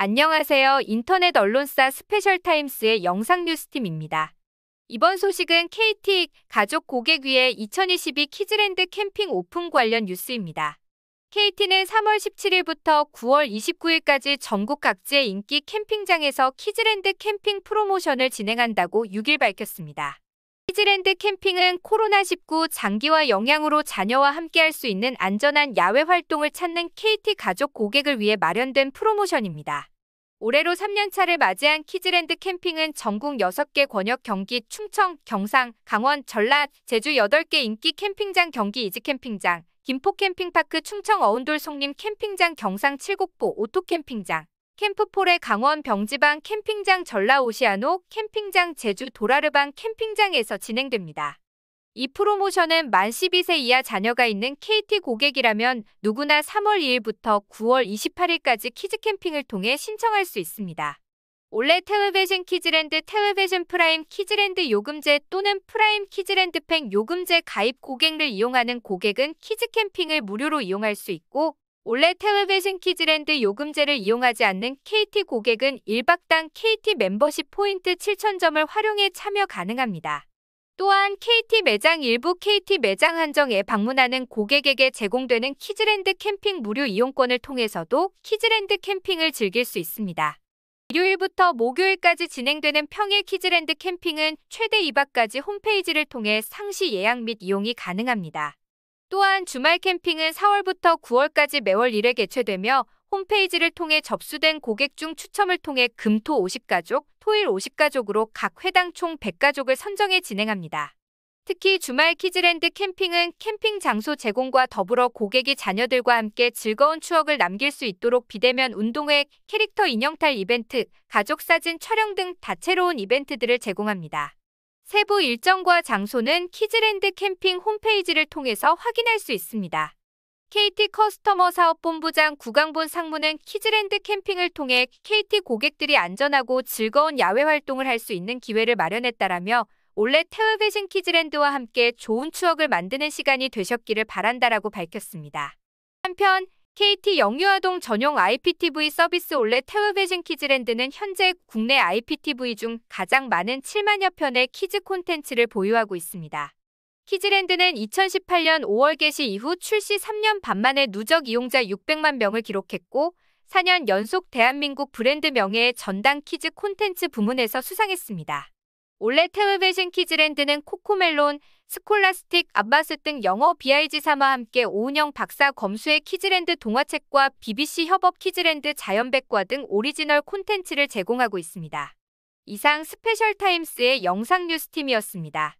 안녕하세요. 인터넷 언론사 스페셜타임스의 영상뉴스팀입니다. 이번 소식은 KT 가족 고객 위에 2022 키즈랜드 캠핑 오픈 관련 뉴스입니다. KT는 3월 17일부터 9월 29일까지 전국 각지의 인기 캠핑장에서 키즈랜드 캠핑 프로모션을 진행한다고 6일 밝혔습니다. 퀴즈랜드 캠핑은 코로나19 장기화 영향으로 자녀와 함께할 수 있는 안전한 야외 활동을 찾는 KT 가족 고객을 위해 마련된 프로모션입니다. 올해로 3년차를 맞이한 키즈랜드 캠핑은 전국 6개 권역 경기 충청, 경상, 강원, 전라, 제주 8개 인기 캠핑장 경기 이즈 캠핑장, 김포 캠핑파크 충청 어운돌 송림 캠핑장 경상 칠곡포 오토 캠핑장, 캠프폴의 강원 병지방 캠핑장 전라오시아노 캠핑장 제주 도라르방 캠핑장에서 진행됩니다. 이 프로모션은 만 12세 이하 자녀가 있는 KT 고객이라면 누구나 3월 2일부터 9월 28일까지 키즈 캠핑을 통해 신청할 수 있습니다. 올해 테웨베션 키즈랜드 테웨베션 프라임 키즈랜드 요금제 또는 프라임 키즈랜드 팩 요금제 가입 고객을 이용하는 고객은 키즈 캠핑을 무료로 이용할 수 있고 원래 태웨베신키즈랜드 요금제를 이용하지 않는 KT 고객은 1박당 KT 멤버십 포인트 7,000점을 활용해 참여 가능합니다. 또한 KT 매장 일부 KT 매장 한정에 방문하는 고객에게 제공되는 키즈랜드 캠핑 무료 이용권을 통해서도 키즈랜드 캠핑을 즐길 수 있습니다. 일요일부터 목요일까지 진행되는 평일 키즈랜드 캠핑은 최대 2박까지 홈페이지를 통해 상시 예약 및 이용이 가능합니다. 또한 주말 캠핑은 4월부터 9월까지 매월 1회 개최되며 홈페이지를 통해 접수된 고객 중 추첨을 통해 금토 50가족, 토일 50가족으로 각 회당 총 100가족을 선정해 진행합니다. 특히 주말 키즈랜드 캠핑은 캠핑 장소 제공과 더불어 고객이 자녀들과 함께 즐거운 추억을 남길 수 있도록 비대면 운동회, 캐릭터 인형탈 이벤트, 가족 사진 촬영 등 다채로운 이벤트들을 제공합니다. 세부 일정과 장소는 키즈랜드 캠핑 홈페이지를 통해서 확인할 수 있습니다. KT 커스터머 사업본부장 구강본 상무는 키즈랜드 캠핑을 통해 KT 고객들이 안전하고 즐거운 야외 활동을 할 수 있는 기회를 마련했다라며 올해 태우회신 키즈랜드와 함께 좋은 추억을 만드는 시간이 되셨기를 바란다라고 밝혔습니다. 한편 KT 영유아동 전용 IPTV 서비스 올레 태우베진 키즈랜드는 현재 국내 IPTV 중 가장 많은 7만여 편의 키즈 콘텐츠를 보유하고 있습니다. 키즈랜드는 2018년 5월 개시 이후 출시 3년 반 만에 누적 이용자 600만 명을 기록했고 4년 연속 대한민국 브랜드 명예의 전당 키즈 콘텐츠 부문에서 수상했습니다. 올레 태우베진 키즈랜드는 코코멜론, 스콜라스틱, 아바스 등 영어 BRG사와 함께 오은영 박사 검수의 키즈랜드 동화책과 BBC 협업 키즈랜드 자연백과 등 오리지널 콘텐츠를 제공하고 있습니다. 이상 스페셜타임스의 영상 뉴스팀이었습니다.